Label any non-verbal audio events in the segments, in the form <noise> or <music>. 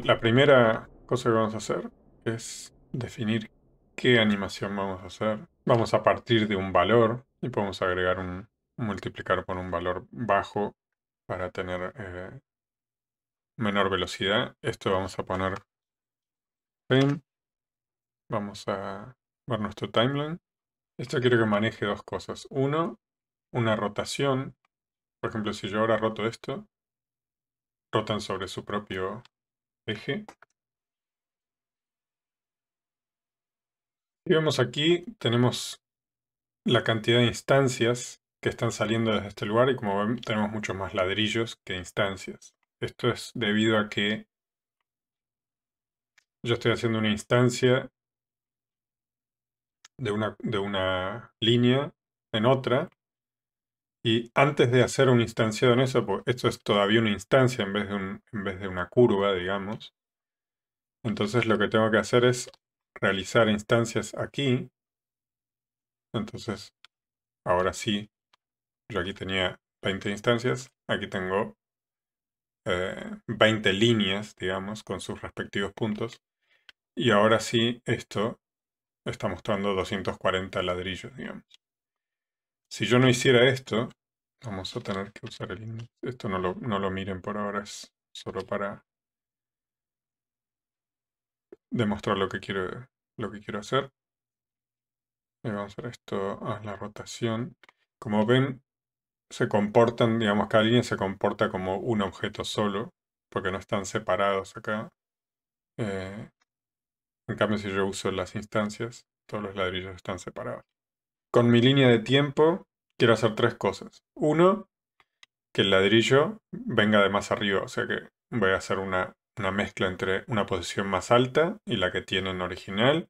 la primera cosa que vamos a hacer es definir qué animación vamos a hacer. Vamos a partir de un valor y podemos agregar un multiplicar por un valor bajo para tener eh, menor velocidad. Esto vamos a poner Vamos a ver nuestro timeline. Esto quiero que maneje dos cosas. Uno, una rotación. Por ejemplo, si yo ahora roto esto, rotan sobre su propio Eje. Y vemos aquí, tenemos la cantidad de instancias que están saliendo desde este lugar y como ven tenemos muchos más ladrillos que instancias. Esto es debido a que yo estoy haciendo una instancia de una, de una línea en otra y antes de hacer una instanciado en eso, pues esto es todavía una instancia en vez de, un, vez de una curva, digamos. Entonces lo que tengo que hacer es realizar instancias aquí. Entonces, ahora sí, yo aquí tenía 20 instancias, aquí tengo 20 eh, líneas, digamos, con sus respectivos puntos. Y ahora sí, esto está mostrando 240 ladrillos, digamos. Si yo no hiciera esto, vamos a tener que usar el Esto no lo, miren por ahora, es solo para demostrar lo que quiero, lo que quiero hacer. Y vamos a hacer esto a la rotación. Como ven, se comportan, digamos, cada línea se comporta como un objeto solo, porque no están separados acá. Eh, en cambio, si yo uso las instancias, todos los ladrillos están separados. Con mi línea de tiempo quiero hacer tres cosas. Uno, que el ladrillo venga de más arriba, o sea que voy a hacer una, mezcla entre una posición más alta y la que tienen original.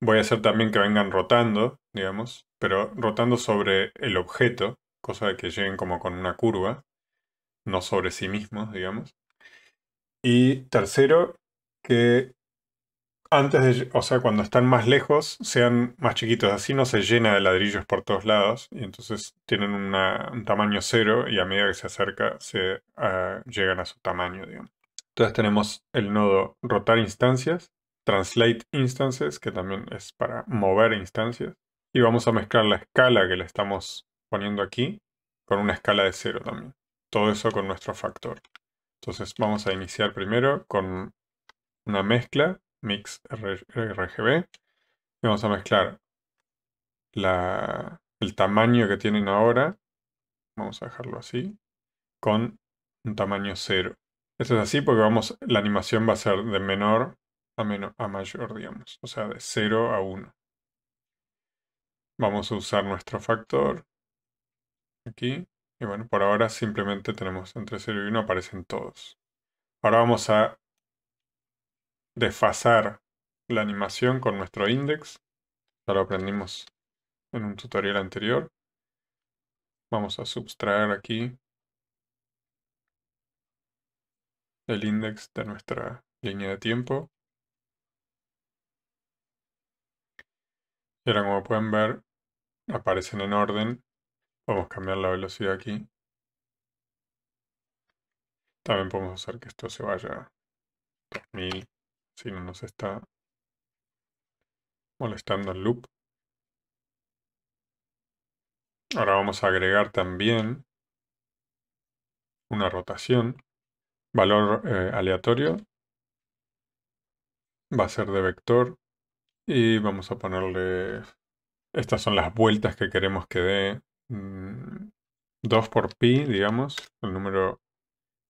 Voy a hacer también que vengan rotando, digamos, pero rotando sobre el objeto, cosa de que lleguen como con una curva, no sobre sí mismos, digamos. Y tercero, que antes o sea, cuando están más lejos, sean más chiquitos. Así no se llena de ladrillos por todos lados y entonces tienen un tamaño cero y a medida que se acerca se ah, llegan a su tamaño, Entonces tenemos el nodo rotar instancias, translate instances, que también es para mover instancias. Y vamos a mezclar la escala que le estamos poniendo aquí con una escala de cero también. Todo eso con nuestro factor. Entonces vamos a iniciar primero con una mezcla mix RGB y vamos a mezclar el tamaño que tienen ahora, vamos a dejarlo así, con un tamaño 0. Esto es así porque vamos, la animación va a ser de menor, a mayor, digamos, o sea, de 0 a 1. Vamos a usar nuestro factor aquí. Y bueno, por ahora simplemente tenemos entre 0 y 1, aparecen todos. Ahora vamos a desfasar la animación con nuestro index. Ya lo aprendimos en un tutorial anterior. Vamos a subtraer aquí el index de nuestra línea de tiempo. Y ahora como pueden ver, aparecen en orden. Podemos cambiar la velocidad aquí. También podemos hacer que esto se vaya a 2000, si no nos está molestando el loop. Ahora vamos a agregar también una rotación. Valor eh, aleatorio va a ser de vector y vamos a ponerle... Estas son las vueltas que queremos que dé. 2 mm, por pi, digamos. El número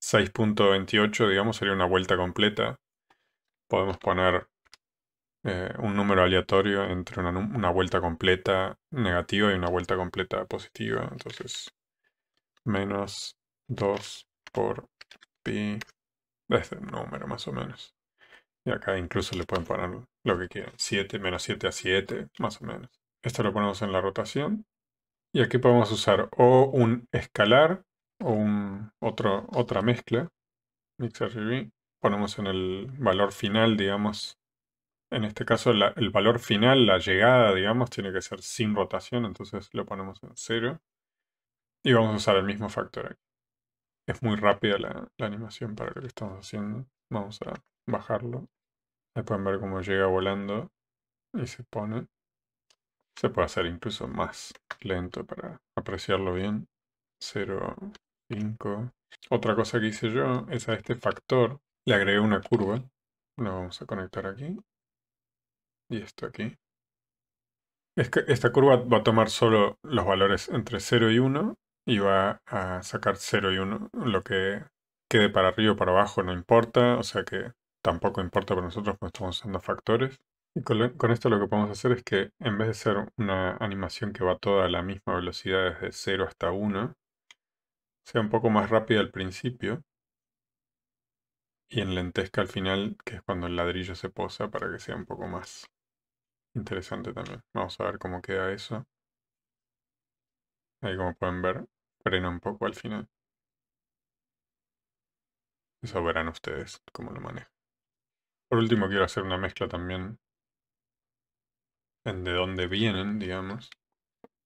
6.28, digamos, sería una vuelta completa podemos poner eh, un número aleatorio entre una, vuelta completa negativa y una vuelta completa positiva. Entonces, menos 2 por pi de este número más o menos. Y acá incluso le pueden poner lo que quieran. 7, menos 7 a 7, más o menos. Esto lo ponemos en la rotación. Y aquí podemos usar o un escalar o un otro, otra mezcla. MixRGB ponemos en el valor final, digamos, en este caso el valor final, la llegada, digamos, tiene que ser sin rotación, entonces lo ponemos en cero. Y vamos a usar el mismo factor aquí. Es muy rápida la, animación para lo que estamos haciendo. Vamos a bajarlo. Ahí pueden ver cómo llega volando y se pone. Se puede hacer incluso más lento para apreciarlo bien. 0,5. Otra cosa que hice yo es a este factor le agregué una curva. La vamos a conectar aquí. Y esto aquí. Es que esta curva va a tomar solo los valores entre 0 y 1 y va a sacar 0 y 1. Lo que quede para arriba o para abajo no importa, o sea que tampoco importa para nosotros porque estamos usando factores. Y con, con, esto lo que podemos hacer es que en vez de ser una animación que va toda a la misma velocidad desde 0 hasta 1, sea un poco más rápida al principio y en lentesca al final, que es cuando el ladrillo se posa para que sea un poco más interesante también. Vamos a ver cómo queda eso. Ahí como pueden ver, frena un poco al final. Eso verán ustedes cómo lo manejo. Por último quiero hacer una mezcla también en de dónde vienen, digamos.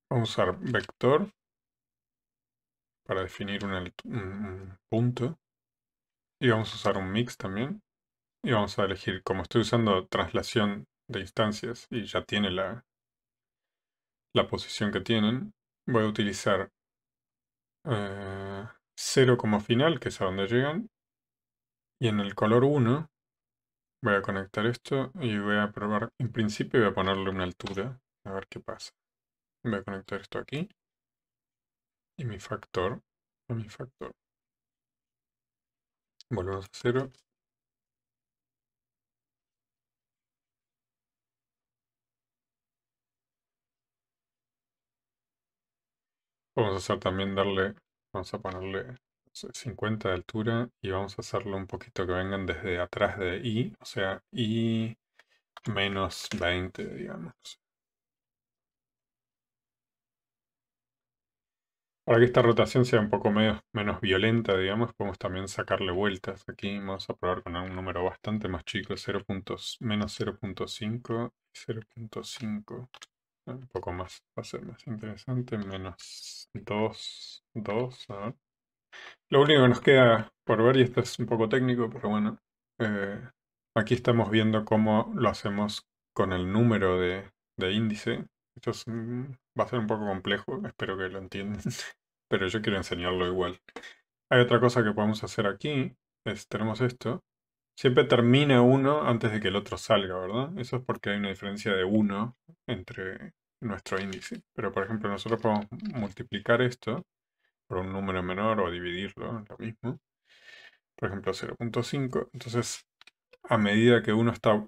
Vamos a usar vector para definir un, un punto y vamos a usar un mix también. Y vamos a elegir, como estoy usando traslación de instancias y ya tiene la, la posición que tienen, voy a utilizar 0 eh, como final, que es a donde llegan. Y en el color 1 voy a conectar esto y voy a probar, en principio voy a ponerle una altura, a ver qué pasa. Voy a conectar esto aquí. Y mi factor, mi factor. Volvemos a cero. Vamos a hacer también darle, vamos a ponerle 50 de altura y vamos a hacerlo un poquito que vengan desde atrás de i, o sea, i menos 20, digamos. Para que esta rotación sea un poco menos, violenta, digamos, podemos también sacarle vueltas. Aquí vamos a probar con un número bastante más chico, menos 0.5 0.5. Un poco más, va a ser más interesante. Menos 2, 2, Lo único que nos queda por ver, y esto es un poco técnico, pero bueno, eh, aquí estamos viendo cómo lo hacemos con el número de, índice. Esto va a ser un poco complejo, espero que lo entiendan pero yo quiero enseñarlo igual. Hay otra cosa que podemos hacer aquí, es, tenemos esto. Siempre termina uno antes de que el otro salga, ¿verdad? Eso es porque hay una diferencia de uno entre nuestro índice. Pero, por ejemplo, nosotros podemos multiplicar esto por un número menor o dividirlo, lo mismo. Por ejemplo, 0.5. Entonces, a medida que uno está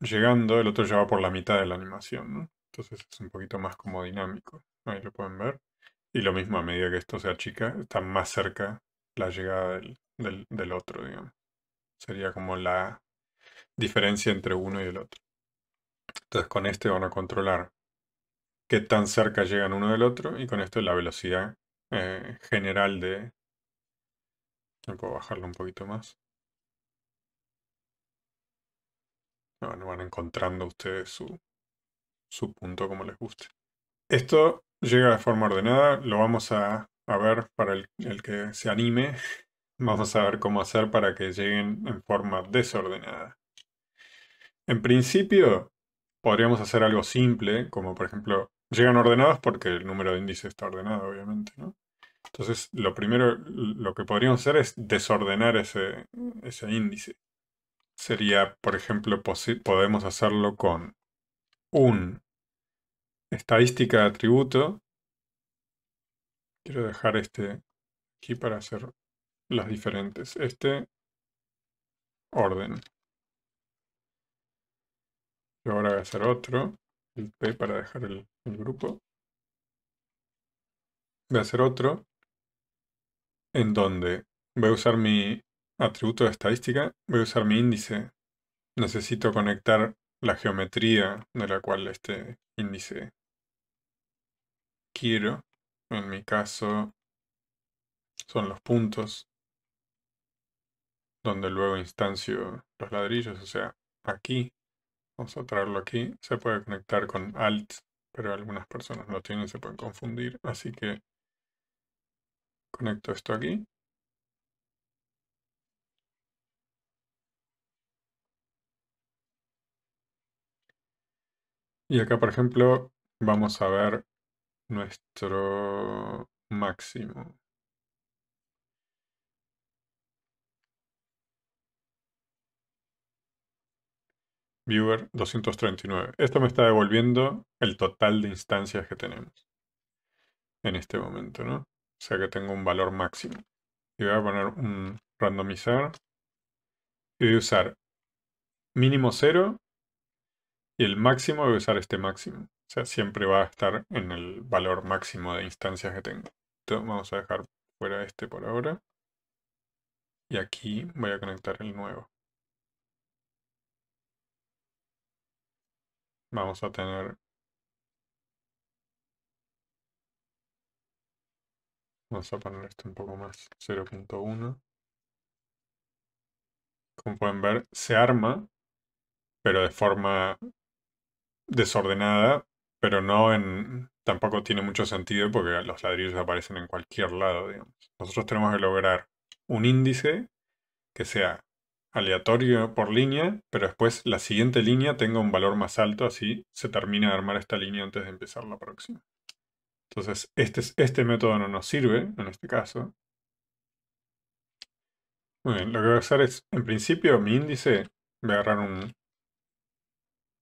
llegando, el otro ya va por la mitad de la animación, Entonces es un poquito más como dinámico. Ahí lo pueden ver. Y lo mismo, a medida que esto se achica, está más cerca la llegada del, otro, digamos. Sería como la diferencia entre uno y el otro. Entonces con este van a controlar qué tan cerca llegan uno del otro y con esto la velocidad eh, general de... No puedo bajarlo un poquito más. van encontrando ustedes su, su punto como les guste. Esto llega de forma ordenada, lo vamos a, ver para el, que se anime. <laughs> Vamos a ver cómo hacer para que lleguen en forma desordenada. En principio, podríamos hacer algo simple, como por ejemplo, llegan ordenados porque el número de índices está ordenado, obviamente, ¿no? Entonces, lo primero, lo que podríamos hacer es desordenar ese, ese índice. Sería, por ejemplo, podemos hacerlo con un estadística de atributo. Quiero dejar este aquí para hacer las diferentes. Este orden. Y ahora voy a hacer otro, el P para dejar el, el grupo. Voy a hacer otro en donde voy a usar mi atributo de estadística, voy a usar mi índice. Necesito conectar la geometría de la cual este índice quiero. En mi caso son los puntos donde luego instancio los ladrillos, o sea, aquí, vamos a traerlo aquí, se puede conectar con Alt, pero algunas personas no tienen, se pueden confundir, así que conecto esto aquí. Y acá, por ejemplo, vamos a ver nuestro máximo. Viewer 239. Esto me está devolviendo el total de instancias que tenemos en este momento, ¿no? O sea que tengo un valor máximo. Y voy a poner un randomizar. Y voy a usar mínimo 0 y el máximo voy a usar este máximo. O sea, siempre va a estar en el valor máximo de instancias que tengo. Entonces vamos a dejar fuera este por ahora. Y aquí voy a conectar el nuevo. Vamos a tener... Vamos a poner esto un poco más, 0.1. Como pueden ver, se arma, pero de forma desordenada pero no en tampoco tiene mucho sentido porque los ladrillos aparecen en cualquier lado, digamos. Nosotros tenemos que lograr un índice que sea aleatorio por línea, pero después la siguiente línea tenga un valor más alto, así se termina de armar esta línea antes de empezar la próxima. Entonces, este, este método no nos sirve en este caso. Muy bien, lo que voy a hacer es, en principio, mi índice, voy a agarrar un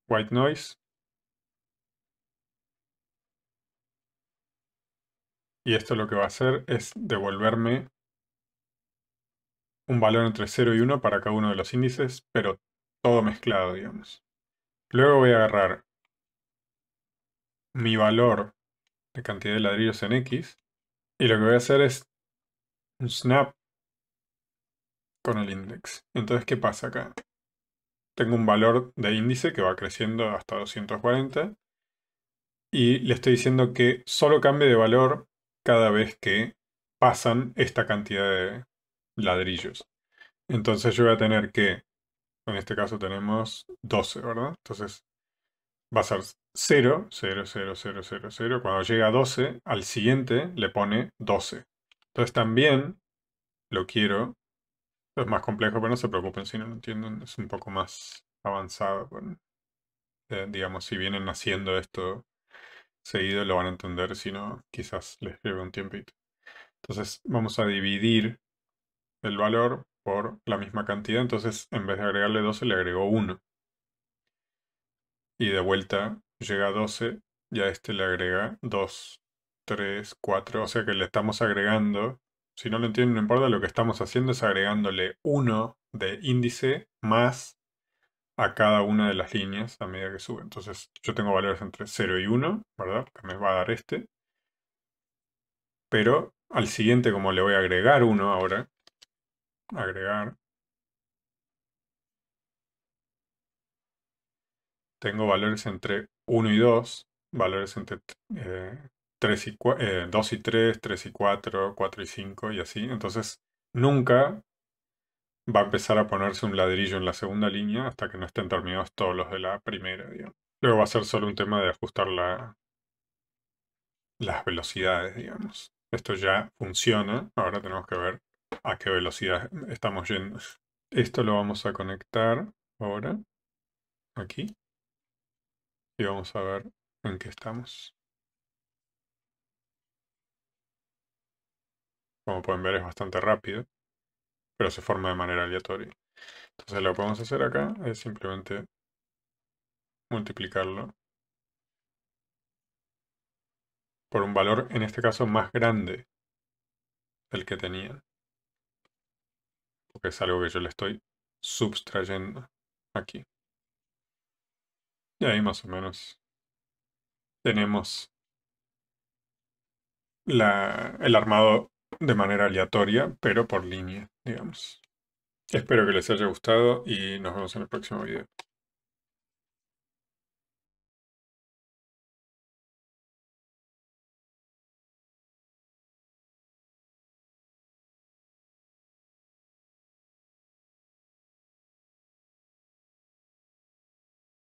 white noise, Y esto lo que va a hacer es devolverme un valor entre 0 y 1 para cada uno de los índices, pero todo mezclado, digamos. Luego voy a agarrar mi valor de cantidad de ladrillos en X y lo que voy a hacer es un snap con el index. Entonces, ¿qué pasa acá? Tengo un valor de índice que va creciendo hasta 240 y le estoy diciendo que solo cambie de valor cada vez que pasan esta cantidad de ladrillos. Entonces yo voy a tener que, en este caso tenemos 12, ¿verdad? Entonces va a ser 0, 0, 0, 0, 0, 0. Cuando llega a 12, al siguiente le pone 12. Entonces también lo quiero. Es más complejo, pero no se preocupen si no lo entienden. Es un poco más avanzado. Eh, digamos, si vienen haciendo esto seguido lo van a entender, si no, quizás les lleve un tiempito. Entonces vamos a dividir el valor por la misma cantidad, entonces en vez de agregarle 12 le agregó 1. Y de vuelta llega 12 y a este le agrega 2, 3, 4, o sea que le estamos agregando, si no lo entienden no importa, lo que estamos haciendo es agregándole 1 de índice más a cada una de las líneas a medida que sube. Entonces yo tengo valores entre 0 y 1, ¿verdad? Que me va a dar este. Pero al siguiente, como le voy a agregar 1 ahora, agregar, tengo valores entre 1 y 2, valores entre 3 eh, y, 2 eh, y 3, 3 y 4, 4 y 5 y así. Entonces nunca va a empezar a ponerse un ladrillo en la segunda línea hasta que no estén terminados todos los de la primera, Luego va a ser solo un tema de ajustar las velocidades, digamos. Esto ya funciona, ahora tenemos que ver a qué velocidad estamos yendo. Esto lo vamos a conectar ahora, aquí. Y vamos a ver en qué estamos. Como pueden ver es bastante rápido pero se forma de manera aleatoria. Entonces lo que podemos hacer acá es simplemente multiplicarlo por un valor, en este caso, más grande del que tenía. Porque es algo que yo le estoy subtrayendo aquí. Y ahí más o menos tenemos el armado de manera aleatoria, pero por línea, digamos. Espero que les haya gustado y nos vemos en el próximo video.